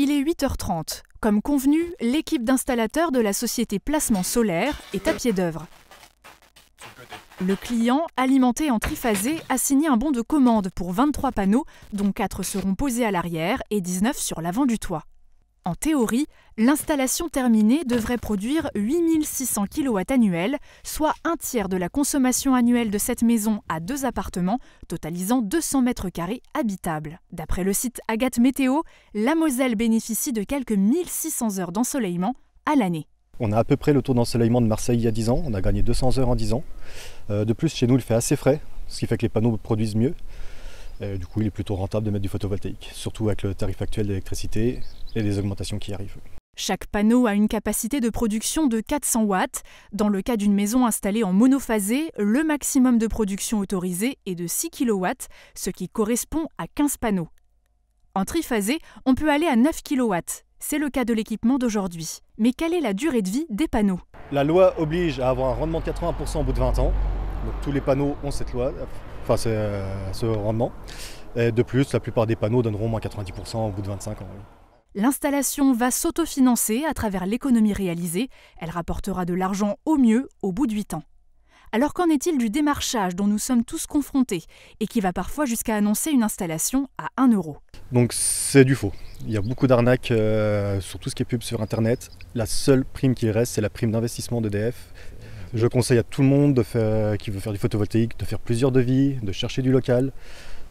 Il est 8h30. Comme convenu, l'équipe d'installateurs de la société Placement Solaire est à pied d'œuvre. Le client, alimenté en triphasé, a signé un bon de commande pour 23 panneaux, dont 4 seront posés à l'arrière et 19 sur l'avant du toit. En théorie, l'installation terminée devrait produire 8600 kW annuels, soit un tiers de la consommation annuelle de cette maison à deux appartements, totalisant 200 mètres carrés habitables. D'après le site Agathe Météo, la Moselle bénéficie de quelques 1600 heures d'ensoleillement à l'année. On a à peu près le taux d'ensoleillement de Marseille il y a 10 ans, on a gagné 200 heures en 10 ans. Euh, de plus, chez nous, il fait assez frais, ce qui fait que les panneaux produisent mieux. Euh, du coup, il est plutôt rentable de mettre du photovoltaïque, surtout avec le tarif actuel d'électricité et les augmentations qui arrivent. Chaque panneau a une capacité de production de 400 watts. Dans le cas d'une maison installée en monophasé, le maximum de production autorisé est de 6 kW, ce qui correspond à 15 panneaux. En triphasé, on peut aller à 9 kW. C'est le cas de l'équipement d'aujourd'hui. Mais quelle est la durée de vie des panneaux La loi oblige à avoir un rendement de 80% au bout de 20 ans. Donc tous les panneaux ont cette loi. Enfin, à ce rendement. de plus, la plupart des panneaux donneront moins 90% au bout de 25 ans. L'installation va s'autofinancer à travers l'économie réalisée. Elle rapportera de l'argent au mieux au bout de 8 ans. Alors qu'en est-il du démarchage dont nous sommes tous confrontés et qui va parfois jusqu'à annoncer une installation à 1 euro Donc c'est du faux. Il y a beaucoup d'arnaques euh, sur tout ce qui est pub sur Internet. La seule prime qui reste, c'est la prime d'investissement d'EDF je conseille à tout le monde qui veut faire du photovoltaïque de faire plusieurs devis, de chercher du local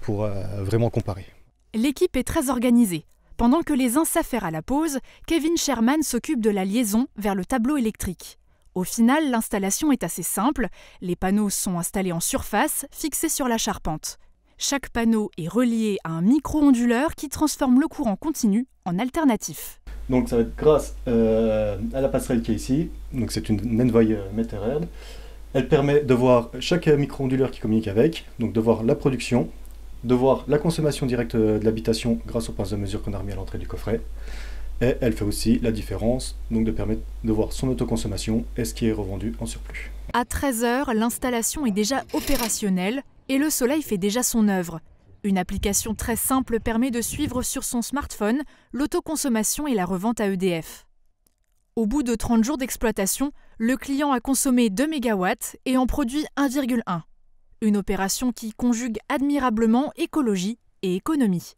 pour euh, vraiment comparer. L'équipe est très organisée. Pendant que les uns s'affairent à la pause, Kevin Sherman s'occupe de la liaison vers le tableau électrique. Au final, l'installation est assez simple. Les panneaux sont installés en surface, fixés sur la charpente. Chaque panneau est relié à un micro-onduleur qui transforme le courant continu en alternatif. Donc ça va être grâce euh, à la passerelle qui est ici, donc c'est une envoy euh, Meterhead. Elle permet de voir chaque euh, micro-onduleur qui communique avec, donc de voir la production, de voir la consommation directe de l'habitation grâce aux pinces de mesure qu'on a mis à l'entrée du coffret. Et elle fait aussi la différence, donc de permettre de voir son autoconsommation et ce qui est revendu en surplus. À 13h, l'installation est déjà opérationnelle et le soleil fait déjà son œuvre. Une application très simple permet de suivre sur son smartphone l'autoconsommation et la revente à EDF. Au bout de 30 jours d'exploitation, le client a consommé 2 MW et en produit 1,1. Une opération qui conjugue admirablement écologie et économie.